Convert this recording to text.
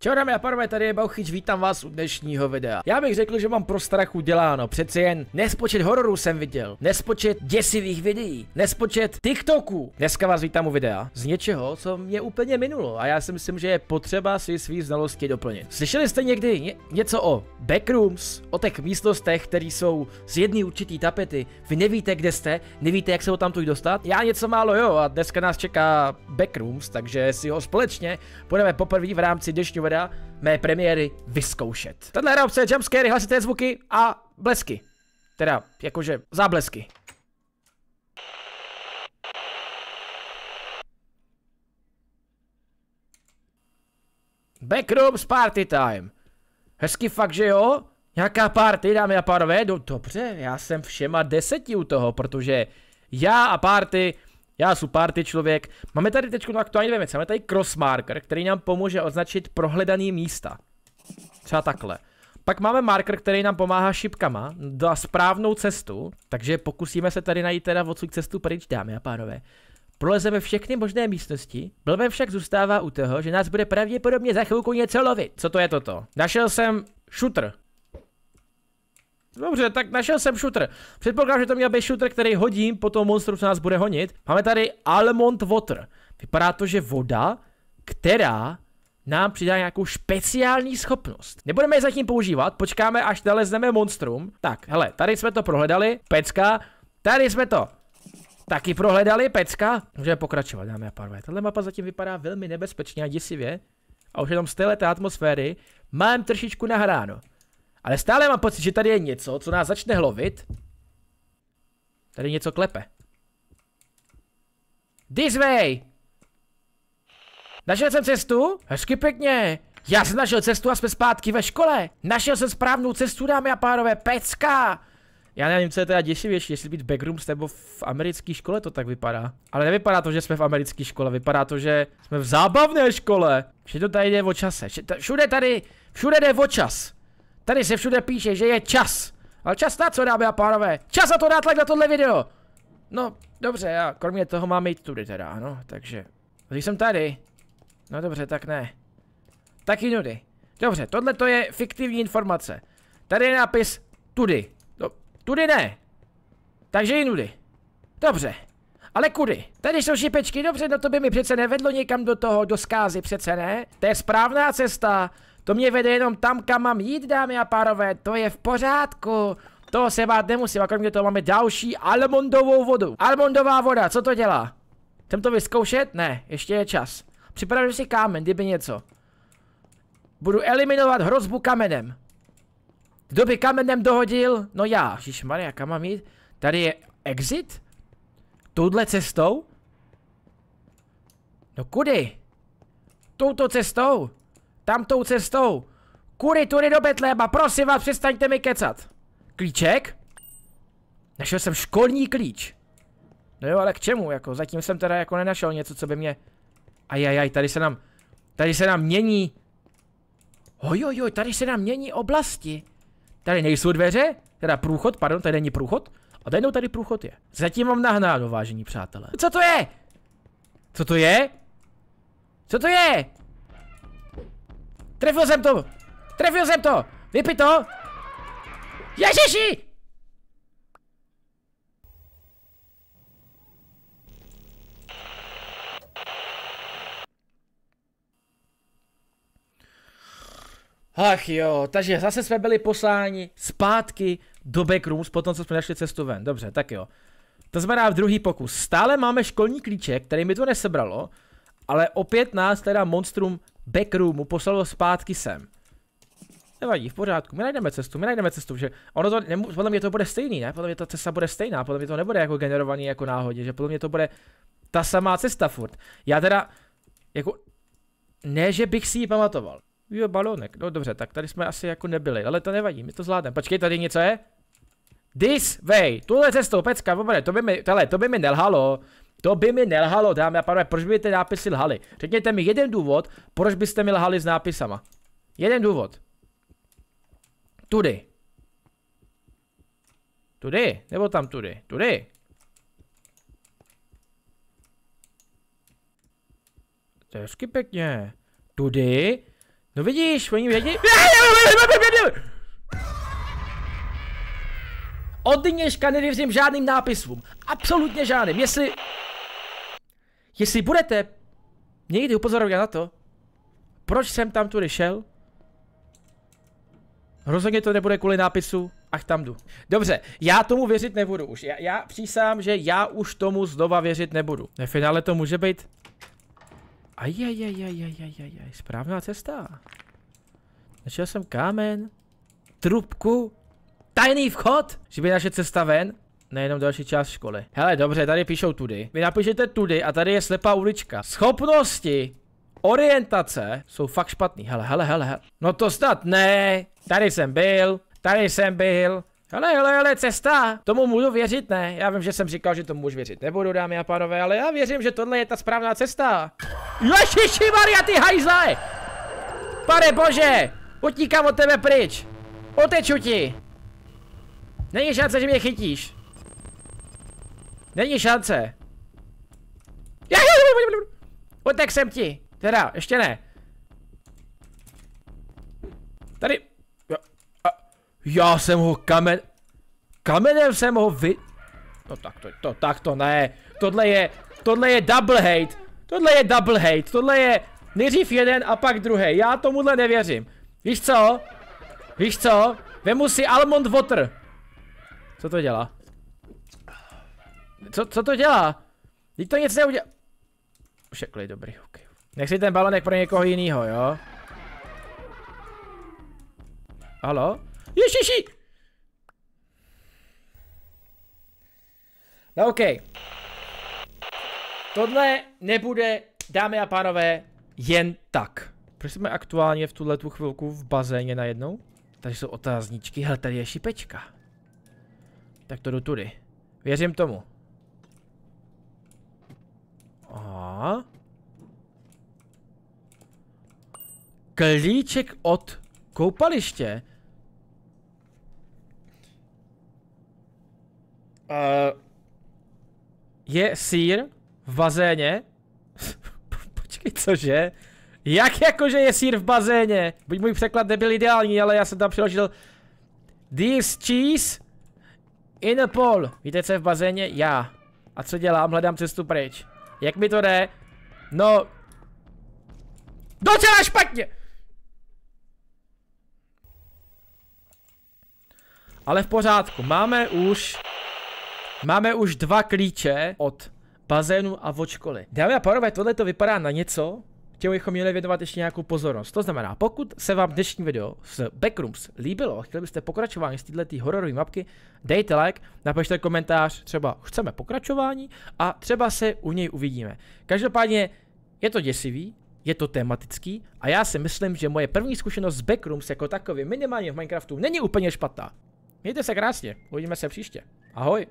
Čau dámy a pánové, tady je Bauchyč, vítám vás u dnešního videa. Já bych řekl, že mám pro strach uděláno, přeci jen nespočet hororů jsem viděl, nespočet děsivých videí, nespočet TikToků. Dneska vás vítám u videa z něčeho, co mě úplně minulo a já si myslím, že je potřeba si svý znalosti doplnit. Slyšeli jste někdy ně něco o backrooms, o těch místnostech, které jsou z jedné určitý tapety, vy nevíte, kde jste, nevíte, jak se ho tam tu dostat? Já něco málo jo a dneska nás čeká backrooms, takže si ho společně budeme poprvé v rámci dnešního videa mé premiéry vyzkoušet. Tato hra obsahuje jumpscary, hlasité zvuky a blesky. Teda, jakože záblesky. Backrooms party time. Hezky fakt, že jo? Nějaká party, dámy a pánové? No, dobře, já jsem všema deseti u toho, protože já a party já jsem party člověk. Máme tady teď no aktuální dvě věci. Máme tady crossmarker, který nám pomůže označit prohledaný místa. Třeba takhle. Pak máme marker, který nám pomáhá šipkama na správnou cestu, takže pokusíme se tady najít teda odsud cestu pryč, dámy a pánové. Prolezeme všechny možné místnosti, blbem však zůstává u toho, že nás bude pravděpodobně za chvilku něco lovit. Co to je toto? Našel jsem šutr. Dobře, tak našel jsem shooter. Předpokládám, že to měl být shooter, který hodím, po tom monstru, co nás bude honit. Máme tady Almond Water. Vypadá to, že voda, která nám přidá nějakou speciální schopnost. Nebudeme je zatím používat, počkáme, až nalezneme monstrum. Tak, hele, tady jsme to prohledali, pecka, tady jsme to taky prohledali, pecka. Můžeme pokračovat, dámy a pánové. Tahle mapa zatím vypadá velmi nebezpečně a děsivě. A už jenom z této atmosféry mám trošičku nahráno. Ale stále mám pocit, že tady je něco, co nás začne hlovit. Tady něco klepe. This way! Našel jsem cestu? Hezky pěkně. Já jsem našel cestu a jsme zpátky ve škole. Našel jsem správnou cestu, dámy a pánové, pecka! Já nevím, co je teda děsivější, jestli být backrooms nebo v americké škole to tak vypadá. Ale nevypadá to, že jsme v americké škole, vypadá to, že jsme v zábavné škole. Všechno tady jde o čase, všude tady, všude jde o čas. Tady se všude píše, že je čas. Ale čas na co, dámy a pánové? Čas na to dát like na tohle video. No, dobře, já kromě toho mám jít tudy teda, no, takže. Když jsem tady. No dobře, tak ne. Tak nudy. Dobře, tohle to je fiktivní informace. Tady je nápis tudy. No, tudy ne. Takže i nudy. Dobře. Ale kudy? Tady jsou šipečky, dobře, no to by mi přece nevedlo někam do toho, do skázy, přece ne? To je správná cesta, to mě vede jenom tam, kam mám jít, dámy a pánové, to je v pořádku. To se bát nemusím, a kromě toho máme další almondovou vodu. Almondová voda, co to dělá? Chcem to vyzkoušet? Ne, ještě je čas. Připravím si kámen, kdyby něco. Budu eliminovat hrozbu kamenem. Kdo by kamenem dohodil? No já. Maria, kam mám jít? Tady je exit? Touhle cestou? No kudy? Touto cestou? Tamtou cestou. Kury tury do Betléma, prosím vás, přestaňte mi kecat. Klíček? Našel jsem školní klíč. No jo, ale k čemu, jako, zatím jsem teda jako nenašel něco, co by mě... Ajajaj, tady se nám, tady se nám mění... Ojojoj, tady se nám mění oblasti. Tady nejsou dveře, teda průchod, pardon, tady není průchod. A najednou tady průchod je. Zatím mám nahnáno, vážení přátelé. Co to je? Co to je? Co to je? Trefil jsem to! Trefil jsem to! Vypij to! Ježiši! Ach jo, takže zase jsme byli posláni zpátky do backrooms potom co jsme našli cestu ven. Dobře, tak jo. To znamená v druhý pokus. Stále máme školní klíček, který mi to nesebralo, ale opět nás teda monstrum backroomu, poslal ho zpátky sem. Nevadí, v pořádku, my najdeme cestu, my najdeme cestu, že ono to, nemů- podle mě to bude stejný, ne? Podle mě ta cesta bude stejná, podle mě to nebude jako generovaný jako náhodě, že podle mě to bude ta samá cesta furt. Já teda, jako, ne, že bych si ji pamatoval. Jo, balónek, no dobře, tak tady jsme asi jako nebyli, ale to nevadí, my to zvládneme. Počkej, tady něco je? This way, tuhle cestou, pecka, vobere, to by mi, tohle, to by mi nelhalo. To by mi nelhalo, dámy a pánové, proč by ty nápisy lhaly? Řekněte mi jeden důvod, proč byste mi lhali s nápisama. Jeden důvod. Tudy. Tudy, nebo tam tudy, tudy. To je hezky pěkně. Tudy. No vidíš, oni vědí. Od dneška nevěřím žádným nápisům. Absolutně žádným. Jestli Jestli budete někdy upozorovat na to, proč jsem tam tudy šel, rozhodně to nebude kvůli nápisu, ach tam jdu. Dobře, já tomu věřit nebudu už. Já, já přísám, že já už tomu znova věřit nebudu. Ve finále to může být... Ajajajajajajajaj, správná cesta. Našel jsem kámen, trubku, tajný vchod, že by naše cesta ven Nejenom další část školy. Hele, dobře, tady píšou tudy. Vy napíšete tudy a tady je slepá ulička. Schopnosti orientace jsou fakt špatný. Hele, hele, hele, hele. No to snad ne. Tady jsem byl. Tady jsem byl. Hele, hele, hele, cesta. Tomu můžu věřit, ne? Já vím, že jsem říkal, že tomu můžu věřit nebudu, dámy a pánové, ale já věřím, že tohle je ta správná cesta. Ježiši Maria, ty hajzle! Pane bože, utíkám od tebe pryč. Oteču ti. Není šance, že mě chytíš. Není šance. Utek jsem ti. Teda, ještě ne. Tady. Já jsem ho kamen... Kamenem jsem ho vy... No tak to, to, tak to ne. Tohle je, tohle je double hate. Tohle je double hate. Tohle je nejdřív jeden a pak druhý. Já tomuhle nevěřím. Víš co? Víš co? Vemu si almond water. Co to dělá? co, co to dělá? Teď to nic neudělá. Už je klid, dobrý, ok. Nech si ten balonek pro někoho jiného, jo? Halo? Ježiši! No ok. Tohle nebude, dámy a pánové, jen tak. Proč jsme aktuálně v tuhle tu chvilku v bazéně najednou? Tady jsou otázníčky, hele, tady je šipečka. Tak to jdu tudy. Věřím tomu. Aha. Klíček od koupaliště. Uh. Je sír v bazéně? Počkej, cože? Jak jakože je sír v bazéně? Buď můj překlad nebyl ideální, ale já jsem tam přiložil This cheese in a pole. Víte, co je v bazéně? Já. A co dělám? Hledám cestu pryč. Jak mi to jde? No... Docela špatně! Ale v pořádku, máme už... Máme už dva klíče od bazénu a od školy. Dámy a pánové, tohle to vypadá na něco, chtěli bychom měli věnovat ještě nějakou pozornost. To znamená, pokud se vám dnešní video z Backrooms líbilo a chtěli byste pokračování z této hororové mapky, dejte like, napište komentář, třeba chceme pokračování a třeba se u něj uvidíme. Každopádně je to děsivý, je to tematický a já si myslím, že moje první zkušenost z Backrooms jako takový minimálně v Minecraftu není úplně špatná. Mějte se krásně, uvidíme se příště. Ahoj!